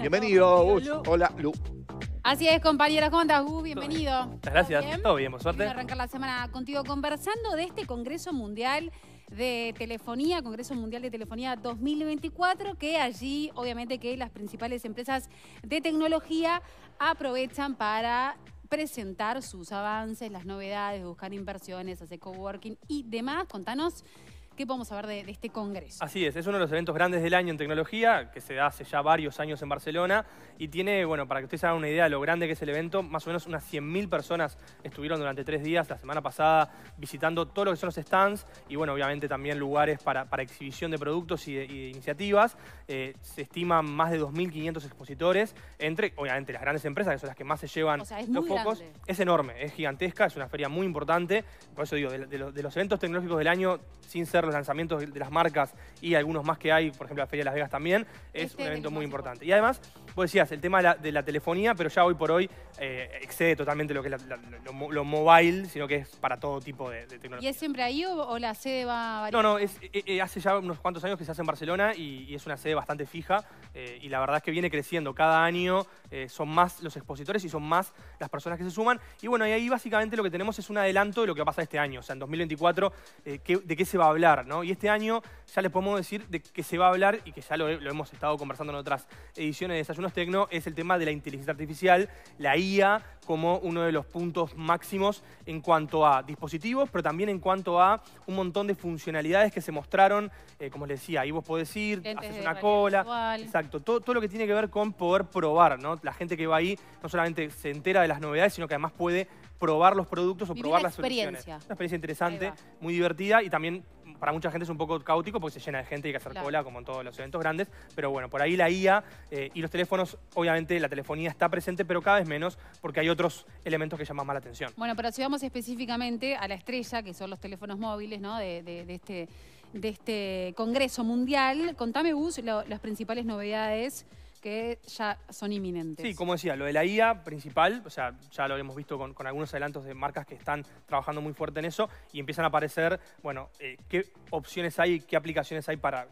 Bienvenido, Gus. Hola, Lu. Así es, compañeros. ¿Cómo estás, Gus? Bienvenido. Muchas gracias. ¿Todo bien? bien, por suerte. a arrancar la semana contigo conversando de este Congreso Mundial de Telefonía, Congreso Mundial de Telefonía 2024, que allí obviamente que las principales empresas de tecnología aprovechan para presentar sus avances, las novedades, buscar inversiones, hacer coworking y demás. Contanos ¿Qué podemos saber de, este congreso? Así es, es uno de los eventos grandes del año en tecnología, que se da hace ya varios años en Barcelona, y tiene, bueno, para que ustedes hagan una idea de lo grande que es el evento, más o menos unas 100.000 personas estuvieron durante tres días la semana pasada visitando todo lo que son los stands, y bueno, obviamente también lugares para, exhibición de productos y iniciativas. Eh, se estiman más de 2.500 expositores, entre, obviamente, las grandes empresas, que son las que más se llevan los focos. Es enorme, es gigantesca, es una feria muy importante, por eso digo, de, los, los eventos tecnológicos del año, sin ser lanzamientos de las marcas y algunos más que hay, por ejemplo la Feria de Las Vegas también, es este un evento muy importante. Y además, vos decías, el tema de la, telefonía, pero ya hoy por hoy eh, excede totalmente lo que es lo, mobile, sino que es para todo tipo de, tecnología. ¿Y es siempre ahí o, la sede va a variar? No, no, eh, eh, hace ya unos cuantos años que se hace en Barcelona y, es una sede bastante fija y la verdad es que viene creciendo. Cada año son más los expositores y son más las personas que se suman. Y bueno, y ahí básicamente lo que tenemos es un adelanto de lo que va a pasar este año. O sea, en 2024, ¿de qué se va a hablar? Y este año ya les podemos decir de qué se va a hablar y que ya lo, hemos estado conversando en otras ediciones de Desayunos Tecno, es el tema de la inteligencia artificial, la IA, como uno de los puntos máximos en cuanto a dispositivos, pero también en cuanto a un montón de funcionalidades que se mostraron, eh, como les decía, ahí vos podés ir, haces una cola, exacto, todo, lo que tiene que ver con poder probar, ¿no? La gente que va ahí no solamente se entera de las novedades, sino que además puede probar los productos o probar las soluciones. Una experiencia interesante, muy divertida y también para mucha gente es un poco caótico porque se llena de gente y hay que hacer cola, como en todos los eventos grandes. Pero bueno, por ahí la IA eh, y los teléfonos, obviamente la telefonía está presente, pero cada vez menos porque hay otros elementos que llaman más la atención. Bueno, pero si vamos específicamente a la estrella, que son los teléfonos móviles ¿no? de, este, de este Congreso Mundial, contame, Gus, las principales novedades que ya son inminentes. Sí, como decía, lo de la IA principal, o sea, ya lo hemos visto con, algunos adelantos de marcas que están trabajando muy fuerte en eso y empiezan a aparecer, bueno, eh, qué opciones hay, qué aplicaciones hay para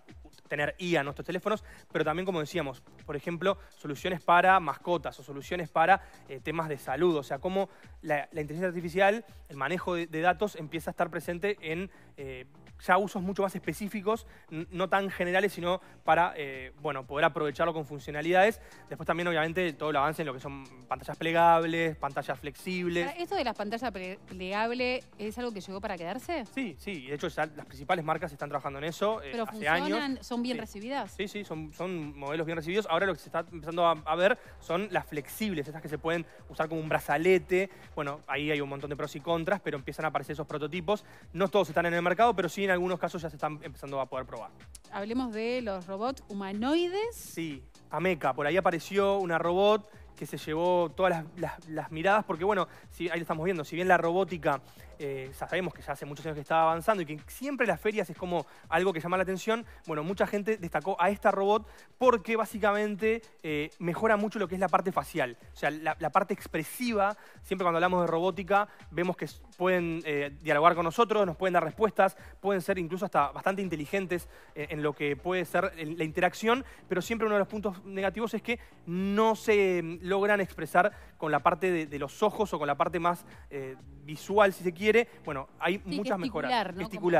tener IA en nuestros teléfonos, pero también, como decíamos, por ejemplo, soluciones para mascotas o soluciones para eh, temas de salud. O sea, cómo la, inteligencia artificial, el manejo de, datos empieza a estar presente en eh, ya usos mucho más específicos, no tan generales, sino para eh, bueno, poder aprovecharlo con funcionalidades. Después también, obviamente, todo el avance en lo que son pantallas plegables, pantallas flexibles. ¿Esto de las pantallas plegables es algo que llegó para quedarse? Sí, sí. De hecho, ya las principales marcas están trabajando en eso eh, Pero funcionan, ¿Son bien recibidas? Sí, sí, son, son modelos bien recibidos. Ahora lo que se está empezando a, a ver son las flexibles, esas que se pueden usar como un brazalete. Bueno, ahí hay un montón de pros y contras, pero empiezan a aparecer esos prototipos. No todos están en el mercado, pero sí en algunos casos ya se están empezando a poder probar. Hablemos de los robots humanoides. Sí, Ameca. Por ahí apareció una robot que se llevó todas las, miradas, porque bueno, ahí lo estamos viendo, si bien la robótica eh, sabemos que ya hace muchos años que estaba avanzando y que siempre las ferias es como algo que llama la atención, bueno, mucha gente destacó a esta robot porque básicamente eh, mejora mucho lo que es la parte facial, o sea, la, parte expresiva, siempre cuando hablamos de robótica vemos que pueden eh, dialogar con nosotros, nos pueden dar respuestas, pueden ser incluso hasta bastante inteligentes en lo que puede ser la interacción, pero siempre uno de los puntos negativos es que no se logran expresar con la parte de, los ojos o con la parte más eh, visual, si se quiere. Bueno, hay muchas mejoras.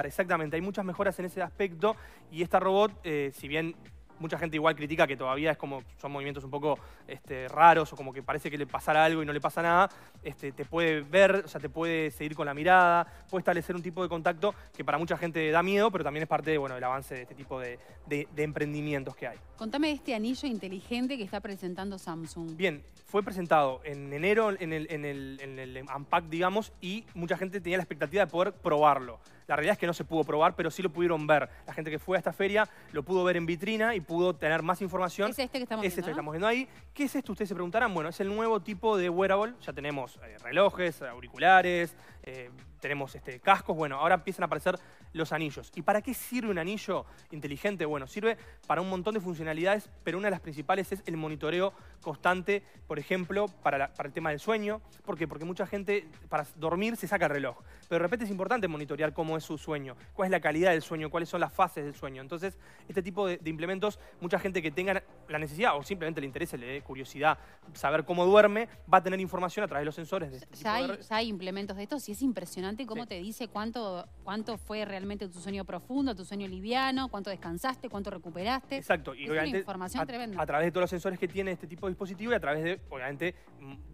exactamente. Hay muchas mejoras en ese aspecto y esta robot, eh, si bien mucha gente igual critica que todavía es como son movimientos un poco este, raros o como que parece que le pasará algo y no le pasa nada, este, te puede ver, o sea, te puede seguir con la mirada, puede establecer un tipo de contacto que para mucha gente da miedo, pero también es parte bueno, del avance de este tipo de, emprendimientos que hay. Contame de este anillo inteligente que está presentando Samsung. Bien, fue presentado en enero en el, en el, en el Unpack, digamos, y mucha gente tenía la expectativa de poder probarlo. La realidad es que no se pudo probar, pero sí lo pudieron ver. La gente que fue a esta feria lo pudo ver en vitrina y pudo tener más información. Es este que este estamos viendo. ahí. ¿Qué es esto? Ustedes se preguntarán. Bueno, es el nuevo tipo de wearable. Ya tenemos eh, relojes, auriculares, eh, tenemos este, cascos, bueno, ahora empiezan a aparecer los anillos. ¿Y para qué sirve un anillo inteligente? Bueno, sirve para un montón de funcionalidades, pero una de las principales es el monitoreo constante, por ejemplo, para, el tema del sueño. ¿Por qué? Porque mucha gente para dormir se saca el reloj, pero de repente es importante monitorear cómo es su sueño, cuál es la calidad del sueño, cuáles son las fases del sueño. Entonces, este tipo de implementos, mucha gente que tenga la necesidad o simplemente le interese, le dé curiosidad saber cómo duerme, va a tener información a través de los sensores. De este ya, hay, ya, hay, implementos de estos y es impresionante cómo te dice cuánto cuánto fue realmente tu sueño profundo, tu sueño liviano, cuánto descansaste, cuánto recuperaste. Exacto. Y es una información a, tremenda. A través de todos los sensores que tiene este tipo de dispositivo y a través de, obviamente,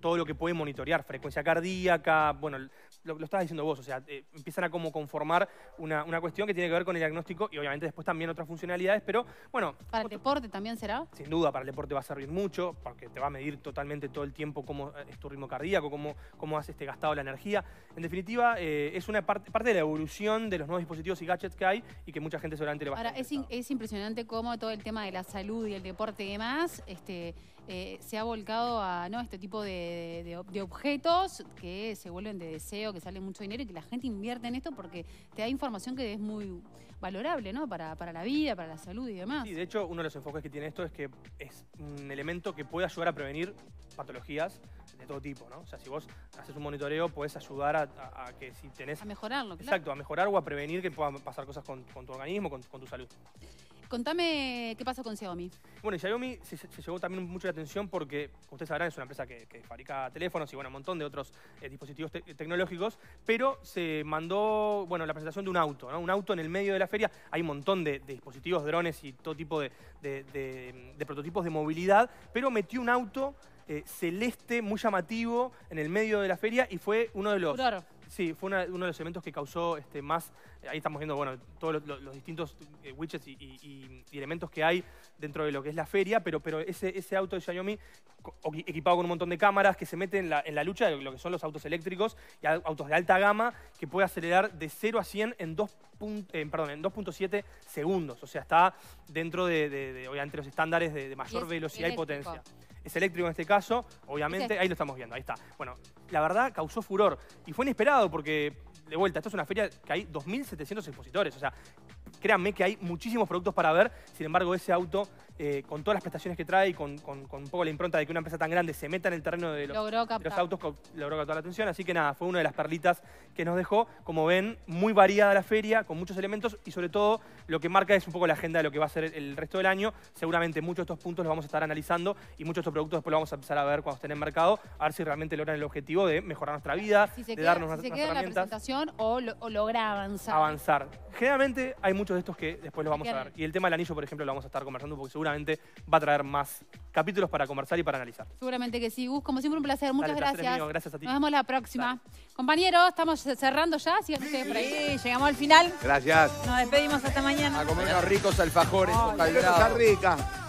todo lo que puede monitorear, frecuencia cardíaca, bueno, lo, lo estabas diciendo vos, o sea, eh, empiezan a como conformar una, cuestión que tiene que ver con el diagnóstico y obviamente después también otras funcionalidades, pero bueno... ¿Para el deporte también será? Sin duda, para el deporte va a servir mucho, porque te va a medir totalmente todo el tiempo cómo eh, es tu ritmo cardíaco, cómo, cómo has este, gastado la energía. En definitiva, eh, es una parte, parte de la evolución de los nuevos dispositivos y gadgets que hay y que mucha gente seguramente le va a Ahora, es, es impresionante cómo todo el tema de la salud y el deporte y demás este, eh, se ha volcado a este tipo de, objetos que se vuelven de deseo, que salen mucho dinero y que la gente invierte en esto porque te da información que es muy valorable ¿no? para, para la vida, para la salud y demás. Sí, de hecho, uno de los enfoques que tiene esto es que es un elemento que puede ayudar a prevenir patologías todo tipo, ¿no? O sea, si vos haces un monitoreo, puedes ayudar a, que si tenés... A mejorarlo, claro. Exacto, a mejorar o a prevenir que puedan pasar cosas con, tu organismo, con, tu salud. Contame qué pasó con Xiaomi. Bueno, Xiaomi se, llevó también mucho la atención porque, ustedes sabrán, es una empresa que, fabrica teléfonos y bueno, un montón de otros eh, dispositivos tecnológicos, pero se mandó, bueno, la presentación de un auto, ¿no? Un auto en el medio de la feria. Hay un montón de, dispositivos, drones y todo tipo de prototipos de movilidad, pero metió un auto eh, celeste, muy llamativo, en el medio de la feria y fue uno de los... Claro. Sí, fue uno de los elementos que causó este, más... Eh, ahí estamos viendo bueno, todos los, distintos eh, widgets y, elementos que hay dentro de lo que es la feria, pero, pero ese, ese auto de Xiaomi equipado con un montón de cámaras que se mete en la, lucha de lo que son los autos eléctricos y autos de alta gama que puede acelerar de 0 a 100 en perdón, en 2.7 segundos. O sea, está dentro de, los estándares de, mayor velocidad y potencia es eléctrico en este caso, obviamente, ahí lo estamos viendo, ahí está. Bueno, la verdad causó furor y fue inesperado porque, de vuelta, esto es una feria que hay 2.700 expositores, o sea, créanme que hay muchísimos productos para ver, sin embargo ese auto eh, con todas las prestaciones que trae y con, un poco la impronta de que una empresa tan grande se meta en el terreno de los, autos, logró captar la atención. Así que nada, fue una de las perlitas que nos dejó. Como ven, muy variada la feria, con muchos elementos y sobre todo lo que marca es un poco la agenda de lo que va a ser el resto del año. Seguramente muchos de estos puntos los vamos a estar analizando y muchos de estos productos después los vamos a empezar a ver cuando estén en mercado, a ver si realmente logran el objetivo de mejorar nuestra vida, de darnos si se queda en la presentación o, lo, logra avanzar. Avanzar. Generalmente hay muchos de estos que después los vamos a ver. Y el tema del anillo, por ejemplo, lo vamos a estar conversando porque seguro seguramente va a traer más capítulos para conversar y para analizar. Seguramente que sí, Gus. Como siempre, un placer. Muchas gracias. Gracias a ti. Nos vemos la próxima. Compañeros, estamos cerrando ya. Sigan por ahí. Sí, llegamos al final. Gracias. Nos despedimos hasta mañana. A comer unos ricos alfajores. Oh,